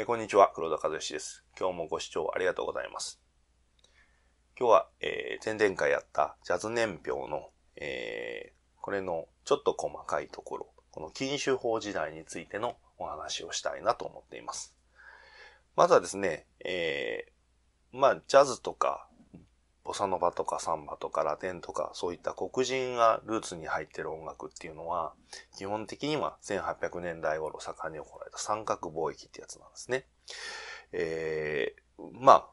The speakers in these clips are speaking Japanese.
えー、こんにちは、黒田和義です。今日もご視聴ありがとうございます。今日は、えー、前々回やったジャズ年表の、えー、これのちょっと細かいところ、この禁酒法時代についてのお話をしたいなと思っています。まずはですね、えー、まあ、ジャズとか、ボサノバとかサンバとかラテンとか、そういった黒人がルーツに入ってる音楽っていうのは、基本的には1800年代頃盛んに行われた三角貿易ってやつなんですね。えー、まあ、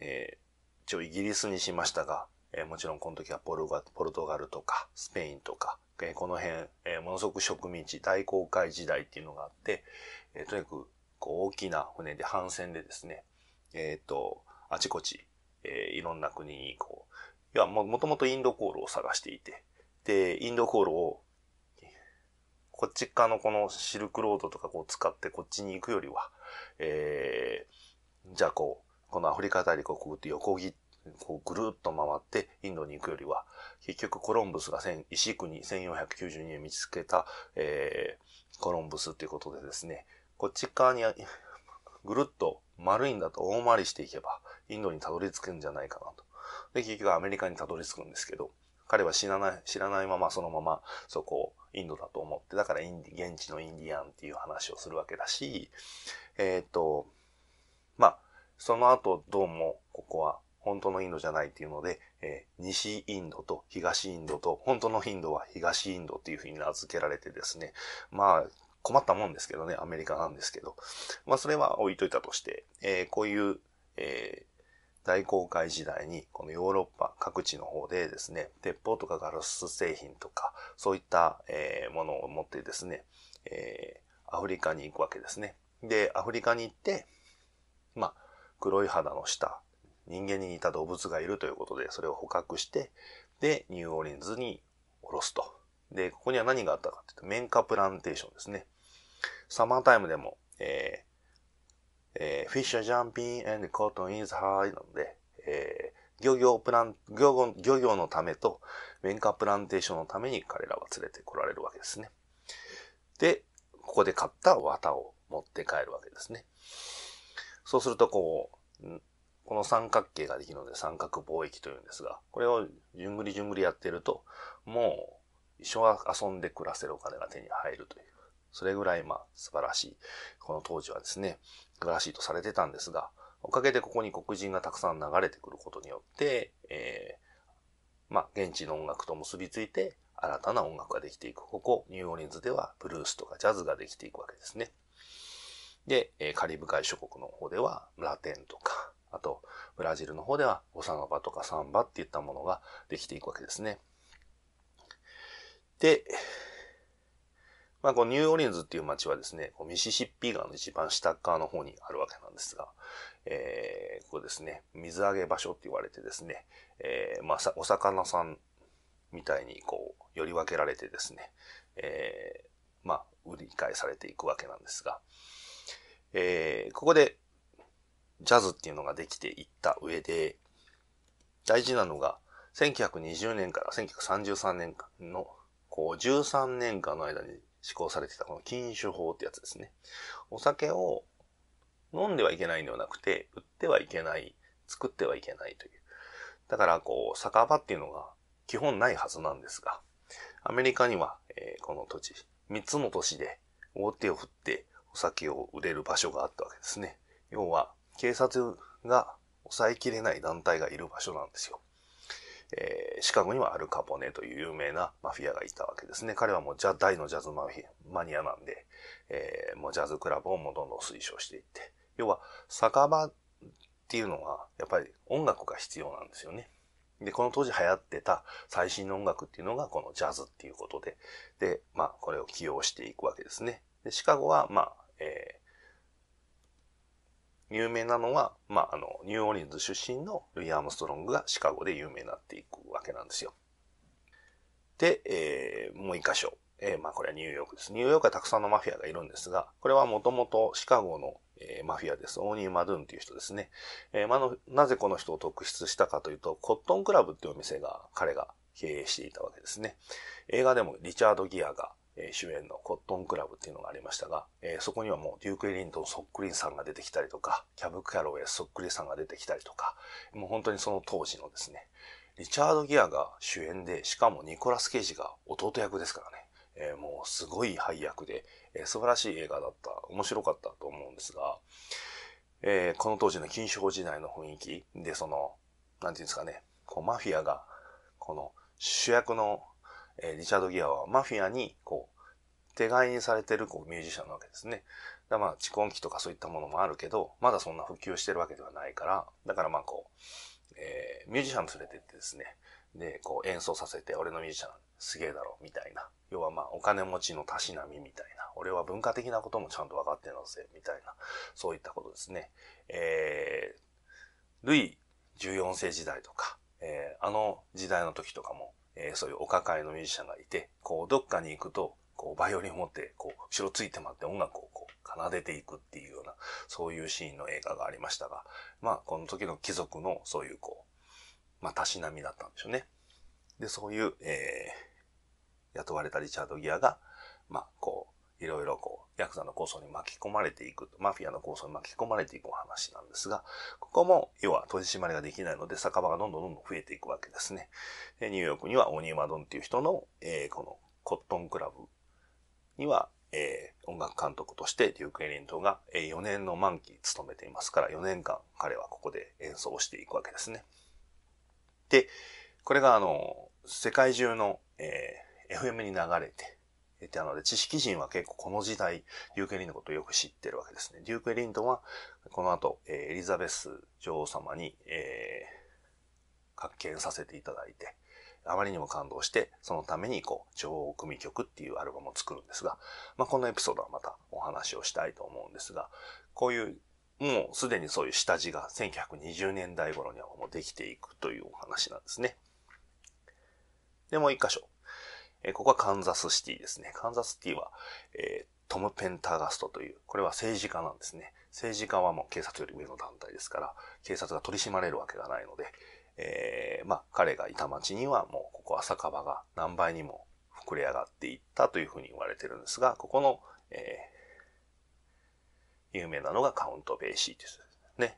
えー、一応イギリスにしましたが、えー、もちろんこの時はポルガポルトガルとかスペインとか、えー、この辺、えー、ものすごく植民地、大航海時代っていうのがあって、えー、とにかくこう大きな船で、帆船でですね、えっ、ー、と、あちこちえー、いろんな国にこう、いや、もともとインド航路を探していて、で、インド航路を、こっち側のこのシルクロードとかこう使ってこっちに行くよりは、えー、じゃあこう、このアフリカ大陸をくぐって横切って、こうぐるっと回ってインドに行くよりは、結局コロンブスが石国1492年見つけた、えー、コロンブスっていうことでですね、こっち側にぐるっと丸いんだと大回りしていけば、インドにたどり着くんじゃないかなと。で、結局アメリカにたどり着くんですけど、彼は知らない、知らないままそのままそこをインドだと思って、だからインディ、現地のインディアンっていう話をするわけだし、えー、っと、まあ、その後どうもここは本当のインドじゃないっていうので、えー、西インドと東インドと、本当のインドは東インドっていうふうに名付けられてですね、まあ、困ったもんですけどね、アメリカなんですけど。まあ、それは置いといたとして、えー、こういう、えー、大航海時代にこのヨーロッパ各地の方でですね、鉄砲とかガラス製品とかそういった、えものを持ってですね、えー、アフリカに行くわけですね。で、アフリカに行って、まあ、黒い肌の下、人間に似た動物がいるということで、それを捕獲して、で、ニューオーリンズに降ろすと。で、ここには何があったかというと、綿花プランテーションですね。サマータイムでも、えーえー、fish are jumping and cotton is high なので、えー、漁業プラン、漁業、漁業のためと、綿花プランテーションのために彼らは連れてこられるわけですね。で、ここで買った綿を持って帰るわけですね。そうすると、こう、この三角形ができるので三角貿易というんですが、これをじゅんぐりじゅんぐりやってると、もう一生遊んで暮らせるお金が手に入るという、それぐらいまあ素晴らしい、この当時はですね、らしいとされてたんですが、おかげでここに黒人がたくさん流れてくることによって、えー、まあ、現地の音楽と結びついて、新たな音楽ができていく。ここ、ニューオーリンズでは、ブルースとかジャズができていくわけですね。で、カリブ海諸国の方では、ラテンとか、あと、ブラジルの方では、オサノバとかサンバっていったものができていくわけですね。で、まあ、このニューオリンズっていう街はですね、ミシシッピ川の一番下側の方にあるわけなんですが、えー、ここですね、水揚げ場所って言われてですね、えー、まあ、お魚さんみたいにこう、より分けられてですね、えー、まあ、売り買いされていくわけなんですが、えー、ここで、ジャズっていうのができていった上で、大事なのが、1920年から1933年間の、こう、13年間の間に施行されてたこの禁酒法ってやつですね。お酒を飲んではいけないんではなくて、売ってはいけない、作ってはいけないという。だから、こう、酒場っていうのが基本ないはずなんですが、アメリカには、えー、この土地、三つの都市で大手を振ってお酒を売れる場所があったわけですね。要は、警察が抑えきれない団体がいる場所なんですよ。えー、シカゴにはアル・カポネという有名なマフィアがいたわけですね。彼はもうジャ大のジャズマフィマニアなんで、えー、もうジャズクラブをもどんどん推奨していって、要は酒場っていうのはやっぱり音楽が必要なんですよね。で、この当時流行ってた最新の音楽っていうのがこのジャズっていうことで、で、まあこれを起用していくわけですね。で、シカゴはまあ、えー有名なのは、まあ、あの、ニューオーリンズ出身のルイ・アームストロングがシカゴで有名になっていくわけなんですよ。で、えー、もう一箇所。えー、まあ、これはニューヨークです。ニューヨークはたくさんのマフィアがいるんですが、これはもともとシカゴの、えー、マフィアです。オーニー・マドゥンという人ですね。えー、まあの、なぜこの人を特筆したかというと、コットンクラブっていうお店が、彼が経営していたわけですね。映画でもリチャード・ギアがえ主演のコットンクラブっていうのがありましたが、えそこにはもうデューク・エリントンそっくりさんが出てきたりとか、キャブ・キャロウェイそっくりさんが出てきたりとか、もう本当にその当時のですね、リチャード・ギアが主演で、しかもニコラス・ケイジが弟役ですからね、えもうすごい配役で、え素晴らしい映画だった、面白かったと思うんですが、えこの当時の金賞時代の雰囲気で、その、なんていうんですかね、こうマフィアが、この主役のえリチャード・ギアはマフィアに、こう、手買いにされてるこうミュージシャンなわけですね。だまあ、蓄音機とかそういったものもあるけど、まだそんな普及してるわけではないから、だからまあこう、えー、ミュージシャン連れてってですね、で、こう演奏させて、俺のミュージシャンすげえだろ、みたいな。要はまあ、お金持ちのたしなみみたいな。俺は文化的なこともちゃんと分かってるのぜ、みたいな。そういったことですね。えー、ルイ14世時代とか、えー、あの時代の時とかも、えー、そういうお抱えのミュージシャンがいて、こう、どっかに行くと、こう、バイオリンを持って、こう、後ろついて回って音楽をこう、奏でていくっていうような、そういうシーンの映画がありましたが、まあ、この時の貴族の、そういうこう、まあ、たしなみだったんでしょうね。で、そういう、えー、雇われたリチャード・ギアが、まあ、こう、いろいろこう、ヤクザの構想に巻き込まれていく、マフィアの構想に巻き込まれていくお話なんですが、ここも、要は取り締まりができないので、酒場がどんどんどんどん増えていくわけですね。ニューヨークにはオニーマドンっていう人の、えー、この、コットンクラブには、えー、音楽監督としてデューク・エリントが、えー、4年の満期務めていますから、4年間彼はここで演奏していくわけですね。で、これがあの、世界中の、えー、FM に流れて、いたので、知識人は結構この時代、デューク・エリンのことをよく知ってるわけですね。デューク・エリントンは、この後、えー、エリザベス女王様に、えー、発見させていただいて、あまりにも感動して、そのために、こう、女王組曲っていうアルバムを作るんですが、まあ、このエピソードはまたお話をしたいと思うんですが、こういう、もうすでにそういう下地が1920年代頃にはもうできていくというお話なんですね。で、もう一箇所。えここはカンザスシティですね。カンザスシティは、えトム・ペンタガストという、これは政治家なんですね。政治家はもう警察より上の団体ですから、警察が取り締まれるわけがないので、えー、まあ、彼がいた町にはもうここは川が何倍にも膨れ上がっていったというふうに言われてるんですが、ここの、えー、有名なのがカウント・ベーシーですね。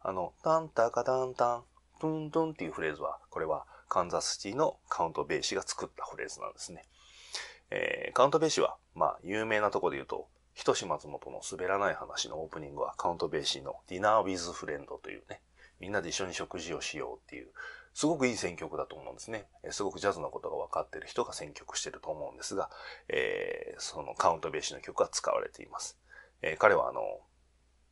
あの、タンタカタンタン、トゥントゥンっていうフレーズは、これはカンザスシティのカウント・ベーシが作ったフレーズなんですね。えー、カウント・ベーシは、まあ、有名なとこで言うと、ひとし松本の滑らない話のオープニングはカウント・ベーシーのディナー・ウィズ・フレンドというね、みんなで一緒に食事をしようっていう、すごくいい選曲だと思うんですね。すごくジャズのことが分かっている人が選曲してると思うんですが、えー、そのカウント・ベーシーの曲が使われています。えー、彼はあの、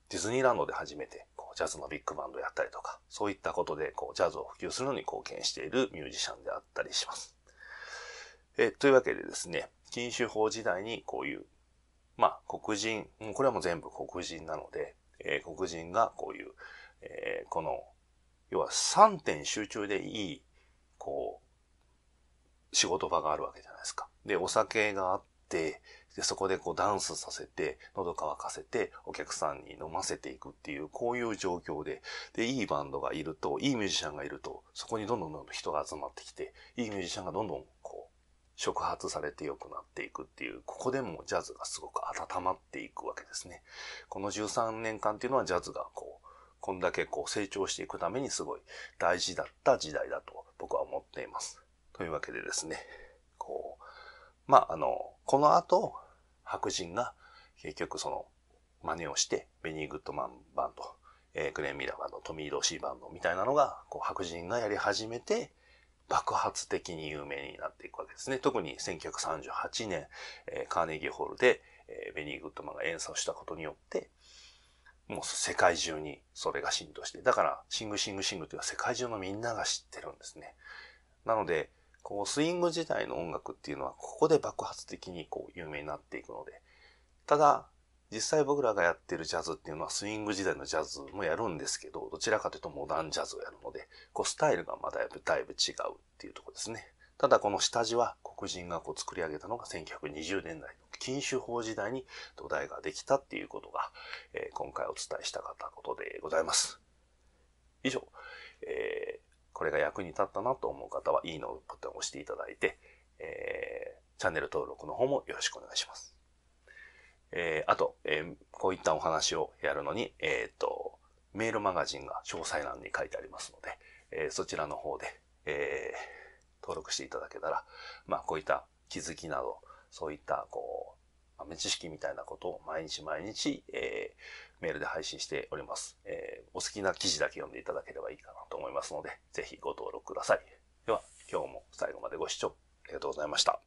ディズニーランドで初めてジャズのビッグバンドやったりとか、そういったことで、こう、ジャズを普及するのに貢献しているミュージシャンであったりします。えというわけでですね、禁酒法時代にこういう、まあ、黒人、これはもう全部黒人なので、えー、黒人がこういう、えー、この、要は3点集中でいい、こう、仕事場があるわけじゃないですか。で、お酒があって、で、そこでこうダンスさせて、喉乾かせて、お客さんに飲ませていくっていう、こういう状況で、で、いいバンドがいると、いいミュージシャンがいると、そこにどんどんどんどん人が集まってきて、いいミュージシャンがどんどんこう、触発されて良くなっていくっていう、ここでもジャズがすごく温まっていくわけですね。この13年間っていうのはジャズがこう、こんだけこう成長していくためにすごい大事だった時代だと僕は思っています。というわけでですね、こう、まあ、あの、この後、白人が結局その真似をして、ベニー・グッドマンバンド、えー、グレン・ミラーバンド、トミー・ドーシーバンドみたいなのが、こう白人がやり始めて、爆発的に有名になっていくわけですね。特に1938年、えー、カーネギーホールで、えー、ベニー・グッドマンが演奏したことによって、もう世界中にそれが浸透して、だから、シングシングシングというのは世界中のみんなが知ってるんですね。なので、こう、スイング時代の音楽っていうのは、ここで爆発的にこう、有名になっていくので、ただ、実際僕らがやってるジャズっていうのは、スイング時代のジャズもやるんですけど、どちらかというとモダンジャズをやるので、こう、スタイルがまだだいぶ違うっていうとこですね。ただこの下地は黒人がこう作り上げたのが1920年代の禁酒法時代に土台ができたっていうことが、えー、今回お伝えしたかったことでございます。以上、えーこれが役に立ったなと思う方は、いいのボタンを押していただいて、えー、チャンネル登録の方もよろしくお願いします。えー、あと、えー、こういったお話をやるのに、えっ、ー、と、メールマガジンが詳細欄に書いてありますので、えー、そちらの方で、えー、登録していただけたら、まあ、こういった気づきなど、そういった、こう、豆知識みたいなことを毎日毎日、えー、メールで配信しております、えー、お好きな記事だけ読んでいただければいいかなと思いますので、ぜひご登録ください。では、今日も最後までご視聴ありがとうございました。